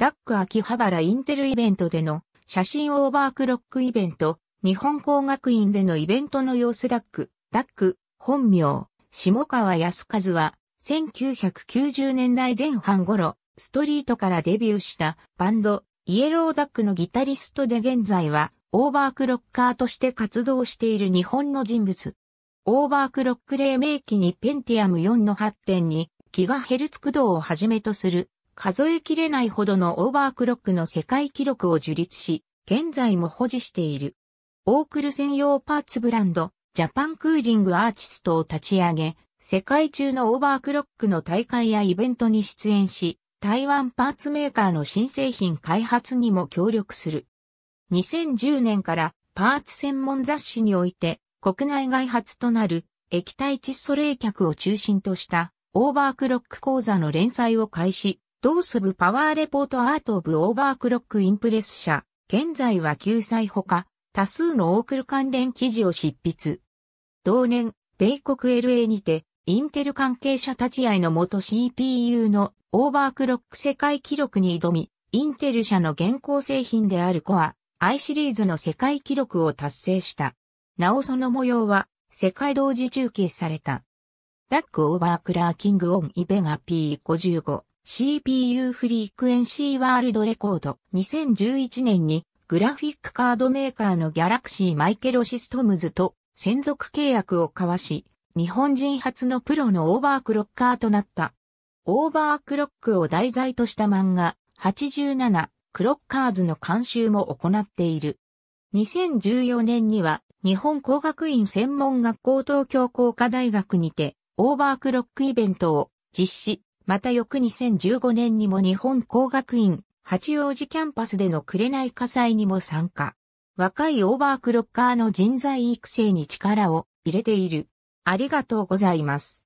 ダック秋葉原インテルイベントでの写真オーバークロックイベント、日本工学院でのイベントの様子ダック、ダック、本名、下川康和は、1990年代前半頃、ストリートからデビューしたバンド、イエローダックのギタリストで現在は、オーバークロッカーとして活動している日本の人物。オーバークロック黎明期にペンティアム4の発展に、ギガヘルツ駆動をはじめとする数えきれないほどのオーバークロックの世界記録を樹立し、現在も保持している。オークル専用パーツブランド、ジャパンクーリングアーティストを立ち上げ、世界中のオーバークロックの大会やイベントに出演し、台湾パーツメーカーの新製品開発にも協力する。2010年からパーツ専門雑誌において国内外発となる液体窒素冷却を中心としたオーバークロック講座の連載を開始、同ス部パワーレポートアートオブオーバークロックインプレス社、現在は救済ほか、多数のオークル関連記事を執筆。同年、米国 LA にて、インテル関係者立ち会いの元 CPU のオーバークロック世界記録に挑み、インテル社の現行製品であるコア i シリーズの世界記録を達成した。なおその模様は世界同時中継された。ダックオーバークラーキングオンイベガ P55 CPU フリークエンシーワールドレコード。2011年にグラフィックカードメーカーのギャラクシーマイケロシストムズと専属契約を交わし、日本人初のプロのオーバークロッカーとなった。オーバークロックを題材とした漫画87クロッカーズの監修も行っている。2014年には日本工学院専門学校東京工科大学にてオーバークロックイベントを実施。また翌2015年にも日本工学院八王子キャンパスでの紅火災にも参加。若いオーバークロッカーの人材育成に力を入れている。ありがとうございます。